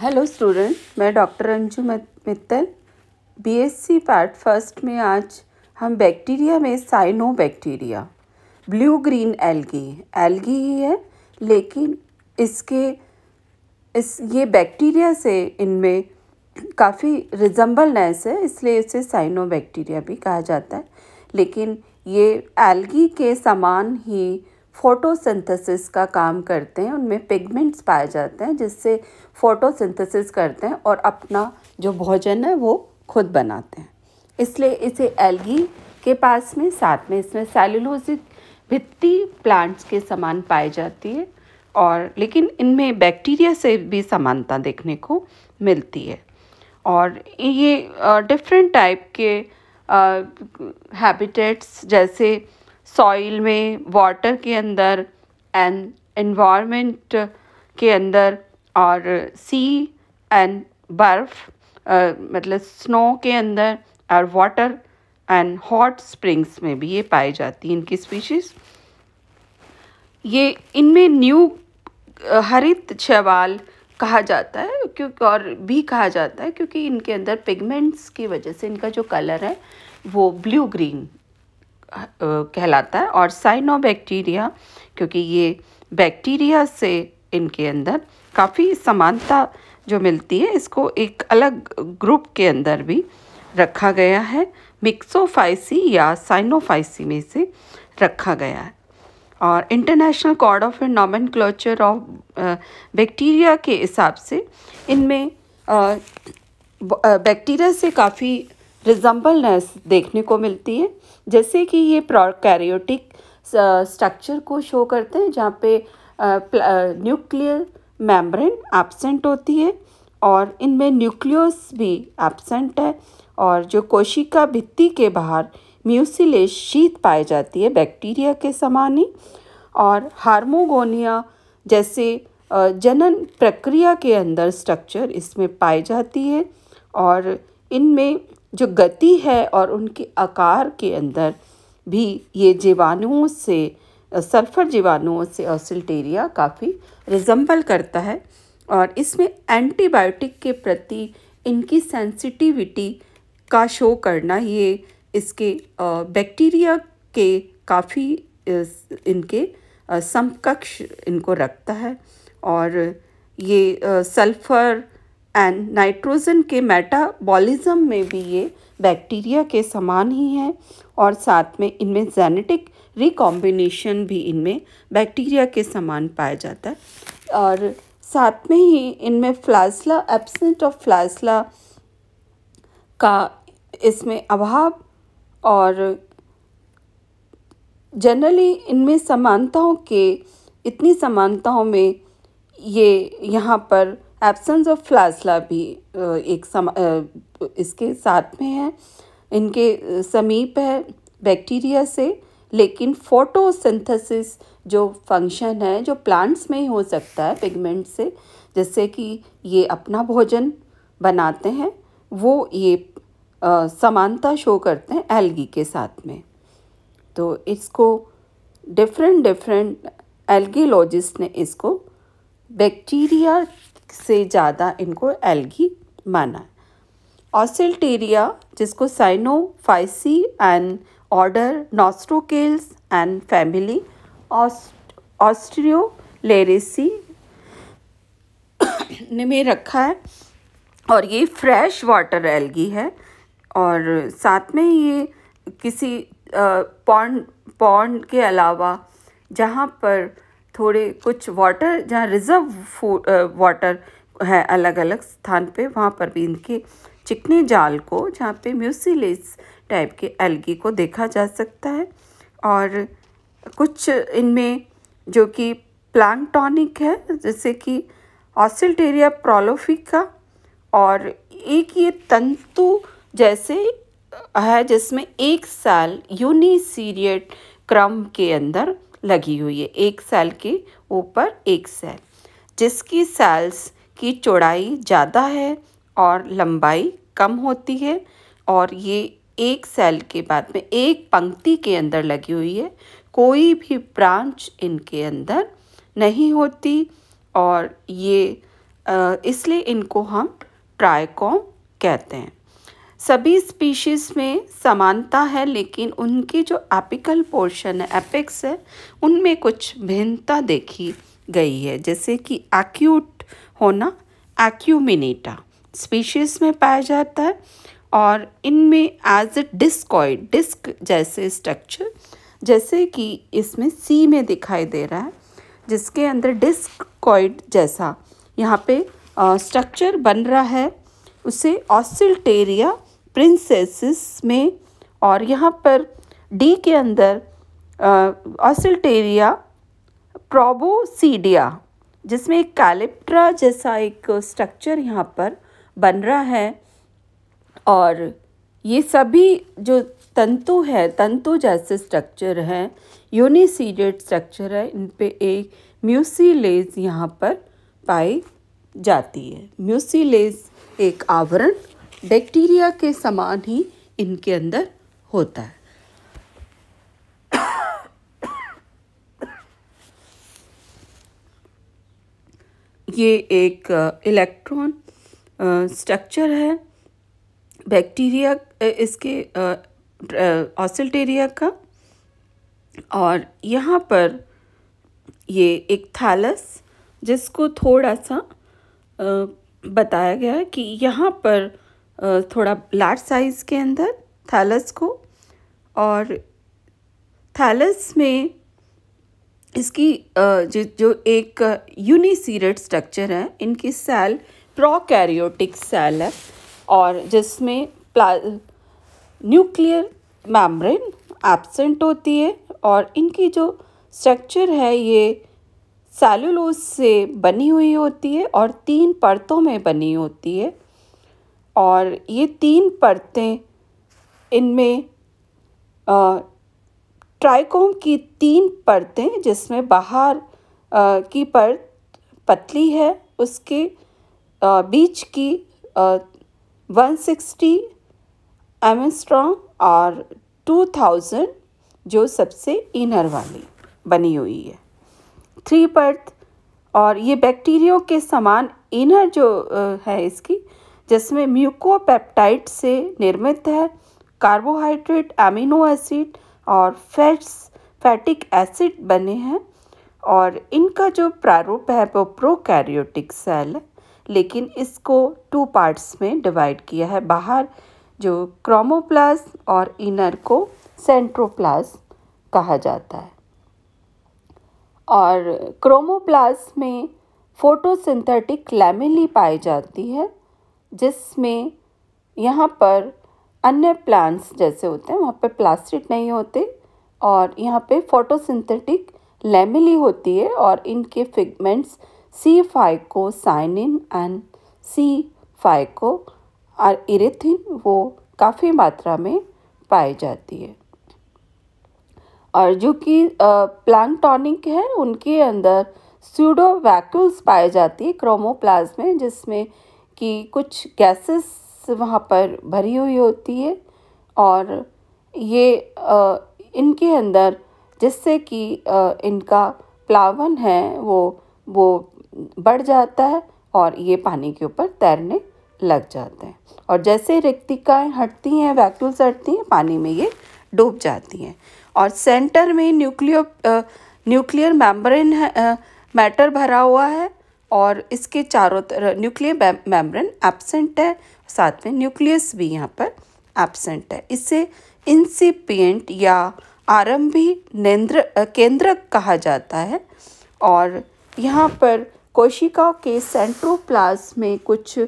hello student मैं doctor Anju Mittal BSc part first में आज हम बैक्टीरिया में cyanobacteria blue green algae algae ही है लेकिन इसके इस ये बैक्टीरिया से इनमें काफ़ी रिजम्बलनेस है इसलिए इसे साइनो बैक्टीरिया भी कहा जाता है लेकिन ये एल्गी के समान ही फोटोसिंथेसिस का काम करते हैं उनमें पिगमेंट्स पाए जाते हैं जिससे फोटोसिंथेसिस करते हैं और अपना जो भोजन है वो खुद बनाते हैं इसलिए इसे एल्गी के पास में साथ में इसमें सेलुलोजिक भित्ति प्लांट्स के समान पाई जाती है और लेकिन इनमें बैक्टीरिया से भी समानता देखने को मिलती है और ये डिफरेंट टाइप के हैबिटेट्स जैसे सॉइल में वाटर के अंदर एंड एनवायरनमेंट के अंदर और सी एंड बर्फ़ मतलब स्नो के अंदर और वाटर एंड हॉट स्प्रिंग्स में भी ये पाई जाती हैं इनकी स्पीशीज़ ये इनमें न्यू हरित शवाल कहा जाता है क्योंकि और भी कहा जाता है क्योंकि इनके अंदर पिगमेंट्स की वजह से इनका जो कलर है वो ब्लू ग्रीन कहलाता है और साइनोबैक्टीरिया क्योंकि ये बैक्टीरिया से इनके अंदर काफ़ी समानता जो मिलती है इसको एक अलग ग्रुप के अंदर भी रखा गया है मिक्सोफाइसी या साइनोफाइसी में से रखा गया है और international code of and nomenclature of bacteria के हिसाब से इनमें बैक्टीरिया से काफ़ी रिजम्बलनेस देखने को मिलती है जैसे कि ये प्रोकैरियोटिक स्ट्रक्चर को शो करते हैं जहाँ पे न्यूक्लियर मेम्ब्रेन एबसेंट होती है और इनमें न्यूक्लियस भी एबसेंट है और जो कोशिका भित्ति के बाहर म्यूसिलेश शीत पाई जाती है बैक्टीरिया के समान ही और हार्मोगोनिया जैसे जनन प्रक्रिया के अंदर स्ट्रक्चर इसमें पाई जाती है और इनमें जो गति है और उनके आकार के अंदर भी ये जीवाणुओं से सल्फर जीवाणुओं से ऑसिल्टेरिया काफ़ी रिजम्बल करता है और इसमें एंटीबायोटिक के प्रति इनकी सेंसिटिविटी का शो करना ये इसके बैक्टीरिया के काफ़ी इनके समकक्ष इनको रखता है और ये सल्फ़र एंड नाइट्रोजन के मेटाबॉलिज्म में भी ये बैक्टीरिया के समान ही हैं और साथ में इनमें जेनेटिक रिकॉम्बिनेशन भी इनमें बैक्टीरिया के समान पाया जाता है और साथ में ही इनमें फ्लाजला एब्सेंट ऑफ फ्लाजला का इसमें अभाव और जनरली इनमें समानताओं के इतनी समानताओं में ये यहाँ पर एब्सेंस ऑफ फ्लासला भी एक सम इसके साथ में है इनके समीप है बैक्टीरिया से लेकिन फोटोसिंथेसिस जो फंक्शन है जो प्लांट्स में ही हो सकता है पिगमेंट से जैसे कि ये अपना भोजन बनाते हैं वो ये समानता शो करते हैं एल्गी के साथ में तो इसको डिफरेंट डिफरेंट एल्गीलॉजिस्ट ने इसको बैक्टीरिया से ज़्यादा इनको एल्गी माना है ऑस्टेल्टेरिया जिसको Cyanophyceae and order Nostocales and family Oscillatoriaceae ने में रखा है और ये फ्रेश वाटर एल्गी है और साथ में ये किसी पॉन्ड पॉन्ड के अलावा जहाँ पर थोड़े कुछ वाटर जहाँ रिज़र्व वाटर है अलग अलग स्थान पे वहाँ पर भी इनके चिकने जाल को जहाँ पे म्यूसिलेज टाइप के एल्गी को देखा जा सकता है और कुछ इनमें जो कि प्लांटॉनिक है जैसे कि ऑसिल्टेरिया प्रोलोफिका और एक ये तंतु जैसे है जिसमें एक साल यूनिसीरियड क्रम के अंदर लगी हुई है एक सेल के ऊपर एक सेल जिसकी सेल्स की चौड़ाई ज़्यादा है और लंबाई कम होती है और ये एक सेल के बाद में एक पंक्ति के अंदर लगी हुई है कोई भी ब्रांच इनके अंदर नहीं होती और ये इसलिए इनको हम ट्राइकॉम कहते हैं सभी स्पीशीज़ में समानता है लेकिन उनकी जो एपिकल पोर्शन है एपिक्स है उनमें कुछ भिन्नता देखी गई है जैसे कि एक्यूट होना एक्यूमिनेटा स्पीशीज़ में पाया जाता है और इनमें एज ए डिस्कॉइड डिस्क जैसे स्ट्रक्चर जैसे कि इसमें सी में दिखाई दे रहा है जिसके अंदर डिस्क कॉइड जैसा यहाँ पे स्ट्रक्चर बन रहा है उसे ऑसिल्टेरिया प्रिंसेसिस में और यहाँ पर डी के अंदर ऑसिल्टेरिया प्रोबोसीडिया जिसमें एक कैलिप्ट्रा जैसा एक स्ट्रक्चर यहाँ पर बन रहा है और ये सभी जो तंतु है तंतु जैसे स्ट्रक्चर हैं यूनिसीडेड स्ट्रक्चर है इन पे एक म्यूसीलेज यहाँ पर पाई जाती है म्यूसीलेज एक आवरण बैक्टीरिया के समान ही इनके अंदर होता है ये एक इलेक्ट्रॉन स्ट्रक्चर है बैक्टीरिया इसके ऑसिल्टेरिया का और यहाँ पर ये एक थैलस जिसको थोड़ा सा बताया गया है कि यहाँ पर थोड़ा लार्ज साइज़ के अंदर थैलस को और थैलस में इसकी जो एक यूनिसीरेट स्ट्रक्चर है इनकी सेल प्रोकैरियोटिक सेल है और जिसमें प्ला न्यूक्लियर मैम्ब्रेन एब्सेंट होती है और इनकी जो स्ट्रक्चर है ये सेलुलोज से बनी हुई होती है और तीन परतों में बनी होती है और ये तीन परतें इनमें ट्राइकोम की तीन परतें जिसमें बाहर आ, की परत पतली है उसके आ, बीच की वन सिक्सटी एमस्ट्रॉन्ग और टू थाउजेंड जो सबसे इनर वाली बनी हुई है थ्री पर्थ और ये बैक्टीरियो के समान इनर जो है इसकी जिसमें म्यूकोपेप्टाइड से निर्मित है कार्बोहाइड्रेट एमिनो एसिड और फैट्स फैटिक एसिड बने हैं और इनका जो प्रारूप है वो प्रोकैरियोटिक सेल है लेकिन इसको टू पार्ट्स में डिवाइड किया है बाहर जो क्रोमोप्लास और इनर को सेंट्रोप्लास कहा जाता है और क्रोमोप्लास में फोटोसिंथेटिक लैमिली पाई जाती है जिसमें यहाँ पर अन्य प्लांट्स जैसे होते हैं वहाँ पर प्लास्टिक नहीं होते और यहाँ पे फोटोसिंथेटिक लेमिली होती है और इनके pigments C phycocyanin and C phyco और इरेथिन वो काफ़ी मात्रा में पाई जाती है और जो कि प्लांटॉनिक है उनके अंदर स्यूडो वैक्यूल्स पाए जाती है क्रोमोप्लाज्म में जिसमें कि कुछ गैसेस वहाँ पर भरी हुई होती है और ये इनके अंदर जिससे कि इनका प्लावन है वो वो बढ़ जाता है और ये पानी के ऊपर तैरने लग जाते हैं और जैसे रिक्तिकाएँ हटती हैं वैक्यूल्स हटती हैं पानी में ये डूब जाती हैं और सेंटर में न्यूक्लियो न्यूक्लियर है मैटर भरा हुआ है और इसके चारों तरफ न्यूक्लियर मेम्ब्रेन एबसेंट है साथ में न्यूक्लियस भी यहाँ पर एबसेंट है इसे इंसिपियंट या आरंभी नेंद्र केंद्रक कहा जाता है और यहाँ पर कोशिका के सेंट्रोप्लाज्म में कुछ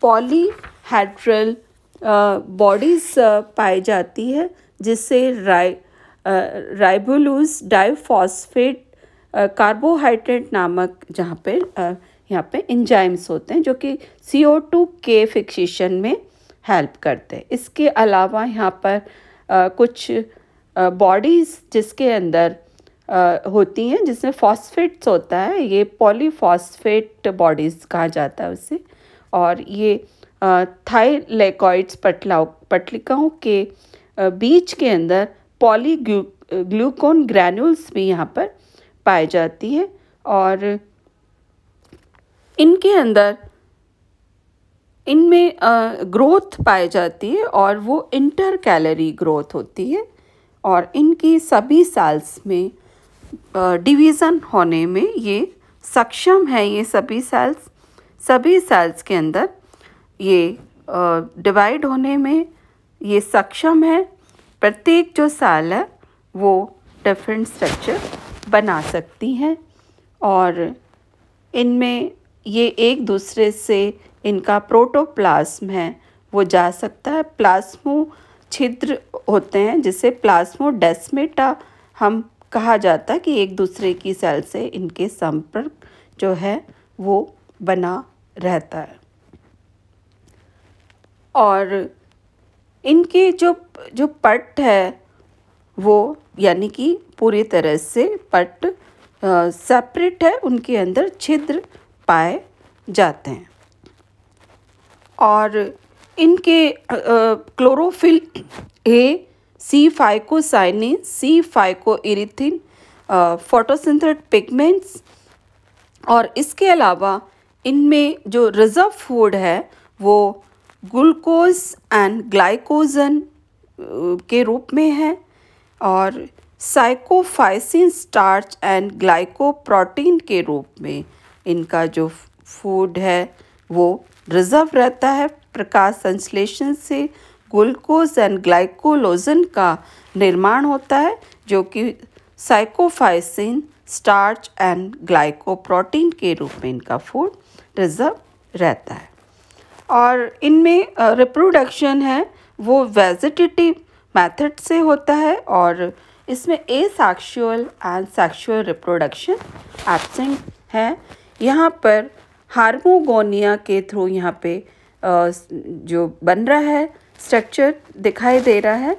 पॉलीहेड्रल बॉडीज पाई जाती है जिससे राइ राइबोलूज डाइफॉस्फेट कार्बोहाइड्रेट नामक जहाँ पे यहाँ पे इंजाइम्स होते हैं जो कि सी ओ टू के फिक्सेशन में हेल्प करते हैं इसके अलावा यहाँ पर आ, कुछ बॉडीज़ जिसके अंदर आ, होती हैं जिसमें फॉस्फेट्स होता है ये पॉलीफॉस्फेट बॉडीज़ कहा जाता है उसे और ये थाइलेकॉइड्स पटलाओ पटलिकाओं के बीच के अंदर पॉली ग्लूकोन ग्रैन्यूल्स भी यहाँ पर पाई जाती है और इनके अंदर इनमें ग्रोथ पाई जाती है और वो इंटर कैलरी ग्रोथ होती है और इनकी सभी सेल्स में डिवीज़न होने में ये सक्षम है ये सभी सेल्स सभी सेल्स के अंदर ये डिवाइड होने में ये सक्षम है प्रत्येक जो सेल है वो डिफरेंट स्ट्रक्चर बना सकती हैं और इनमें ये एक दूसरे से इनका प्रोटोप्लाज्म है वो जा सकता है प्लाज्मो छिद्र होते हैं जिसे डेस्मेटा हम कहा जाता है कि एक दूसरे की सेल से इनके संपर्क जो है वो बना रहता है और इनके जो जो पट है वो यानी कि पूरी तरह से पट सेपरेट है उनके अंदर छिद्र पाए जाते हैं और इनके chlorophyll A C phycocyanin C phycoerythrin photosynthetic pigments और इसके अलावा इनमें जो रिजर्व फूड है वो ग्लूकोज एंड ग्लाइकोजन के रूप में है और साइकोफाइसिन स्टार्च एंड ग्लाइकोप्रोटीन के रूप में इनका जो फूड है वो रिजर्व रहता है प्रकाश संश्लेषण से ग्लूकोज एंड ग्लाइकोलोजन का निर्माण होता है जो कि साइकोफाइसिन स्टार्च एंड ग्लाइकोप्रोटीन के रूप में इनका फूड रिजर्व रहता है और इनमें रिप्रोडक्शन है वो वेजिटेटिव मेथड से होता है और इसमें asexual and sexual reproduction absent है यहाँ पर हारमोगोनिया के थ्रू यहाँ पे जो बन रहा है स्ट्रक्चर दिखाई दे रहा है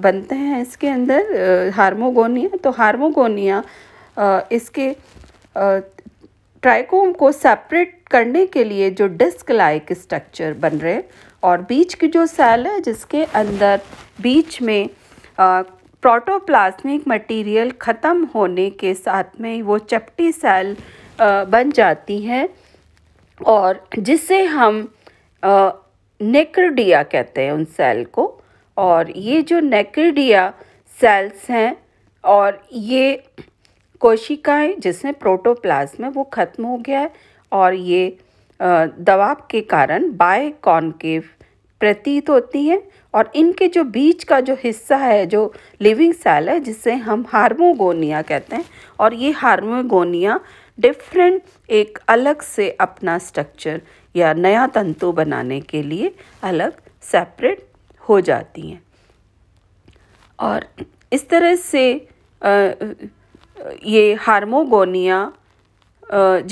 बनते हैं इसके अंदर हारमोगोनिया तो हारमोगोनिया इसके ट्राइकोम को सेपरेट करने के लिए जो डिस्क लाइक स्ट्रक्चर बन रहे और बीच की जो सेल है जिसके अंदर बीच में प्रोटोप्लाज्मिक मटेरियल ख़त्म होने के साथ में वो चपटी सेल बन जाती है और जिसे हम नेक्रोडिया कहते हैं उन सेल को और ये जो नेक्रोडिया सेल्स हैं और ये कोशिकाएं जिसमें प्रोटोप्लाज्म है वो ख़त्म हो गया है और ये दबाव के कारण बाय कॉनकेव प्रतीत होती है और इनके जो बीच का जो हिस्सा है जो लिविंग सेल है जिसे हम हार्मोगोनिया कहते हैं और ये हार्मोगोनिया डिफरेंट एक अलग से अपना स्ट्रक्चर या नया तंतु बनाने के लिए अलग सेपरेट हो जाती हैं और इस तरह से ये हार्मोगोनिया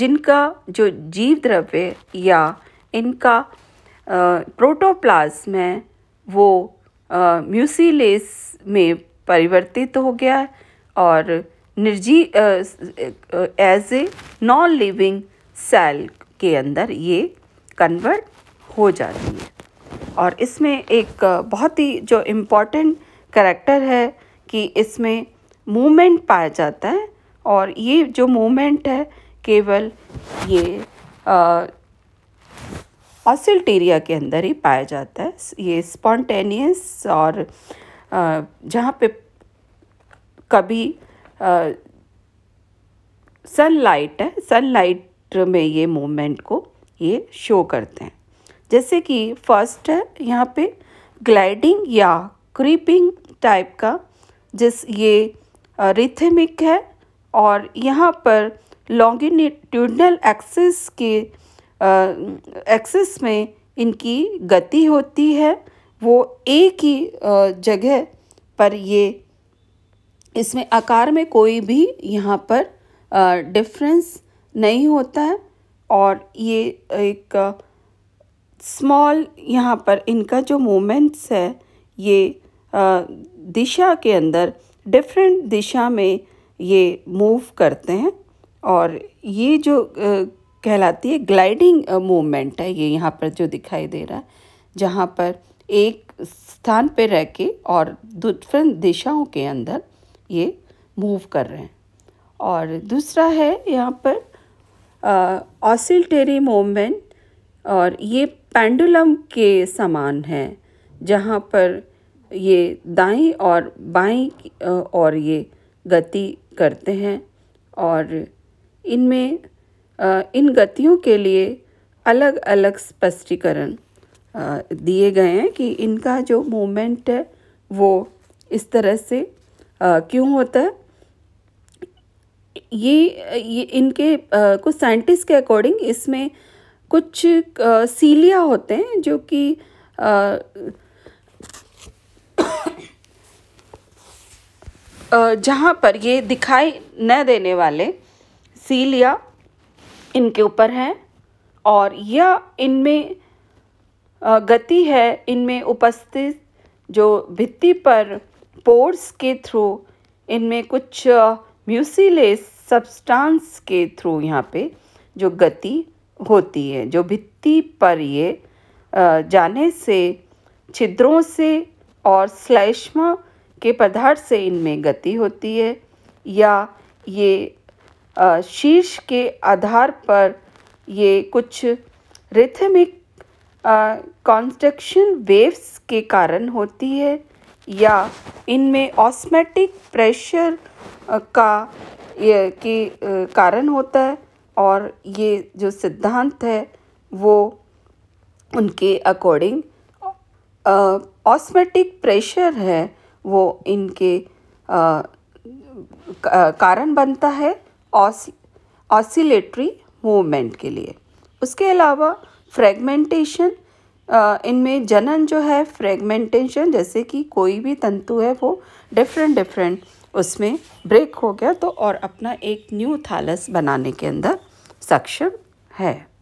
जिनका जो जीव द्रव्य या इनका प्रोटोप्लाज्म में वो म्यूसीलेस में परिवर्तित हो गया है और निर्जी as a non living cell के अंदर ये कन्वर्ट हो जाती है और इसमें एक बहुत ही जो इम्पॉर्टेंट करैक्टर है कि इसमें मूवमेंट पाया जाता है और ये जो मूवमेंट है केवल ये ऑसिल्टेरिया के अंदर ही पाया जाता है ये स्पॉन्टेनियस और जहाँ पे कभी सनलाइट है सनलाइट में ये मूवमेंट को ये शो करते हैं जैसे कि फर्स्ट है यहाँ पे ग्लाइडिंग या क्रीपिंग टाइप का जिस ये रिथमिक है और यहाँ पर लॉन्गिट्यूडनल एक्सिस के एक्सिस में इनकी गति होती है वो ए की जगह पर ये इसमें आकार में कोई भी यहाँ पर डिफरेंस नहीं होता है और ये एक स्मॉल यहाँ पर इनका जो मोमेंट्स है ये दिशा के अंदर डिफरेंट दिशा में ये मूव करते हैं और ये जो कहलाती है ग्लाइडिंग मूवमेंट uh, है ये यहाँ पर जो दिखाई दे रहा है जहाँ पर एक स्थान पर रह के और डिफरेंट दिशाओं के अंदर ये मूव कर रहे हैं और दूसरा है यहाँ पर ऑसिलटेरी uh, मूवमेंट और ये पेंडुलम के समान है जहाँ पर ये दाई और बाई uh, और ये गति करते हैं और इनमें इन गतियों के लिए अलग अलग स्पष्टीकरण दिए गए हैं कि इनका जो मूवमेंट है वो इस तरह से क्यों होता है ये ये इनके आ, कुछ साइंटिस्ट के अकॉर्डिंग इसमें कुछ आ, सीलिया होते हैं जो कि जहाँ पर ये दिखाई न देने वाले सीलिया इनके ऊपर है और यह इनमें गति है इनमें उपस्थित जो भित्ति पर पोर्स के थ्रू इनमें कुछ म्यूसिलेस सब्सटेंस के थ्रू यहाँ पे जो गति होती है जो भित्ति पर ये जाने से छिद्रों से और स्लैश्मा के पदार्थ से इनमें गति होती है या ये शीर्ष के आधार पर ये कुछ रिथमिक कॉन्स्ट्रक्शन वेव्स के कारण होती है या इनमें ऑस्मेटिक प्रेशर का के कारण होता है और ये जो सिद्धांत है वो उनके अकॉर्डिंग ऑस्मेटिक प्रेशर है वो इनके आ, कारण बनता है ऑसिलेटरी मूवमेंट के लिए उसके अलावा फ्रेगमेंटेशन इनमें जनन जो है फ्रेगमेंटेशन जैसे कि कोई भी तंतु है वो डिफरेंट डिफरेंट उसमें ब्रेक हो गया तो और अपना एक न्यू थालस बनाने के अंदर सक्षम है